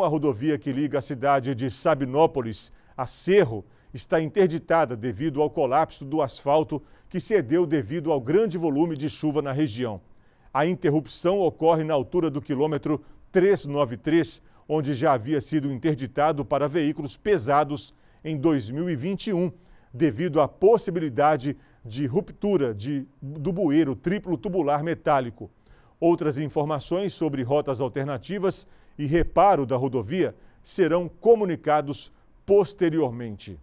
A rodovia que liga a cidade de Sabinópolis a Cerro está interditada devido ao colapso do asfalto que cedeu devido ao grande volume de chuva na região. A interrupção ocorre na altura do quilômetro 393, onde já havia sido interditado para veículos pesados em 2021, devido à possibilidade de ruptura de, do bueiro triplo tubular metálico. Outras informações sobre rotas alternativas e reparo da rodovia serão comunicados posteriormente.